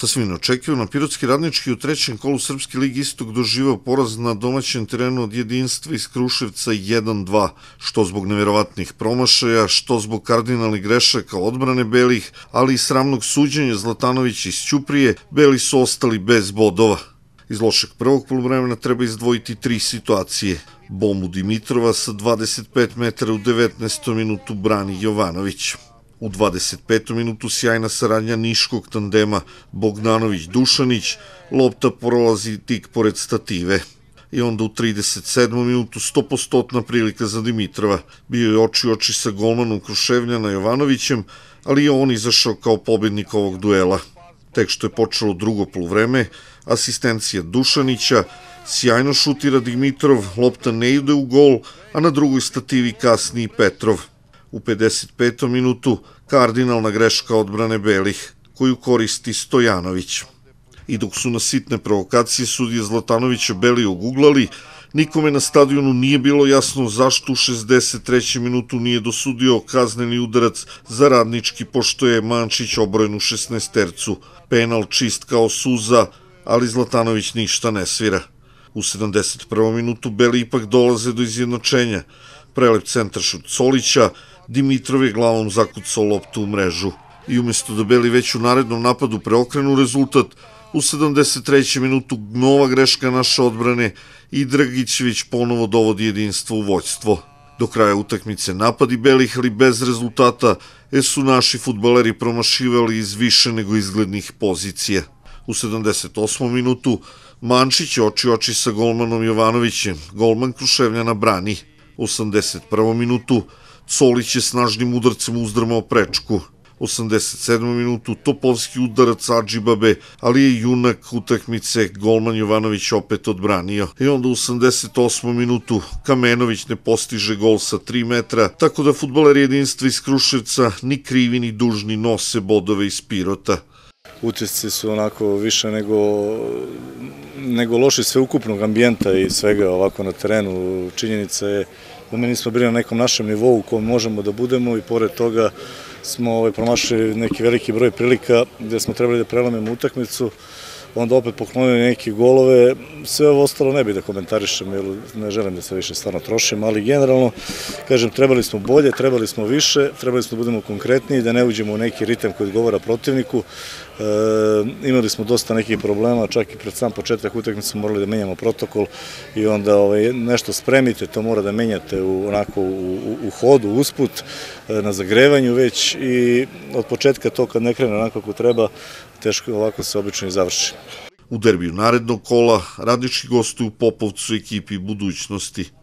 Sasvim neočekivano, Pirotski radnički u trećem kolu Srpske ligi Istok doživao poraz na domaćem terenu od jedinstva iz Kruševca 1-2, što zbog neverovatnih promašaja, što zbog kardinalnih grešaka odbrane Belih, ali i sramnog suđenja Zlatanović iz Ćuprije, Beli su ostali bez bodova. Iz lošeg prvog polovremena treba izdvojiti tri situacije. Bomu Dimitrova sa 25 metara u 19. minutu brani Jovanović. U 25. minutu sjajna saradnja niškog tandema Bogdanović-Dušanić, lopta prolazi tik pored stative i onda u 37. minutu 100% prilika za Dimitrova. Bio je oči oči sa golmanom Kruševljana Jovanovićem, ali je on izašao kao pobednik ovog duela. Tek što je počelo drugo polovreme, asistencija Dušanića, sjajno šutira Dimitrov, lopta ne ide u gol, a na drugoj stativi kasni Petrov. U 55. minutu kardinalna greška odbrane Belih, koju koristi Stojanović. I dok su na sitne provokacije sudije Zlatanovića Beli oguglali, nikome na stadionu nije bilo jasno zašto u 63. minutu nije dosudio kazneni udarac za radnički, pošto je Mančić obrojen u 16 tercu. Penal čist kao suza, ali Zlatanović ništa ne svira. U 71. minutu Beli ipak dolaze do izjednočenja. Prelep centaršut Solića, Dimitrov je glavom zakucao loptu u mrežu i umesto da Beli već u narednom napadu preokrenu rezultat, u 73. minutu nova greška naše odbrane i Dragićević ponovo dovodi jedinstvo u vođstvo. Do kraja utakmice napadi Belih, ali bez rezultata, jer su naši futbaleri promašivali iz više nego izglednih pozicija. U 78. minutu Mančić je oči oči sa golmanom Jovanovićem, golman Kruševljana brani. U 81. minutu Solić je snažnim udarcem uzdrmao prečku. 87. minutu Topovski udarac Adžibabe, ali je junak utakmice Golman Jovanović opet odbranio. I onda u 88. minutu Kamenović ne postiže gol sa 3 metra, tako da futbaler jedinstva iz Kruševca ni krivi ni dužni nose bodove iz Pirota. Utisci su onako više nego, nego loši sveukupnog ambijenta i svega ovako na terenu. Činjenica je da mi nismo bili na nekom našem nivou u kojem možemo da budemo i pored toga smo ovaj, promašili neki veliki broj prilika gde smo trebali da prelomimo utakmicu, onda opet poklonili neke golove, sve ovo ostalo ne bih da komentarišem, jer ne želim da se više stvarno trošim, ali generalno, kažem, trebali smo bolje, trebali smo više, trebali smo da budemo konkretniji, da ne uđemo u neki ritem koji odgovara protivniku, E, imali smo dosta nekih problema, čak i pred sam početak utakmice morali da menjamo protokol i onda ovaj, nešto spremite, to mora da menjate u, onako u, u, hodu, usput, e, na zagrevanju već i od početka to kad ne krene onako kako treba, teško ovako se obično i završi. U derbiju narednog kola radnički gostuju Popovcu ekipi budućnosti.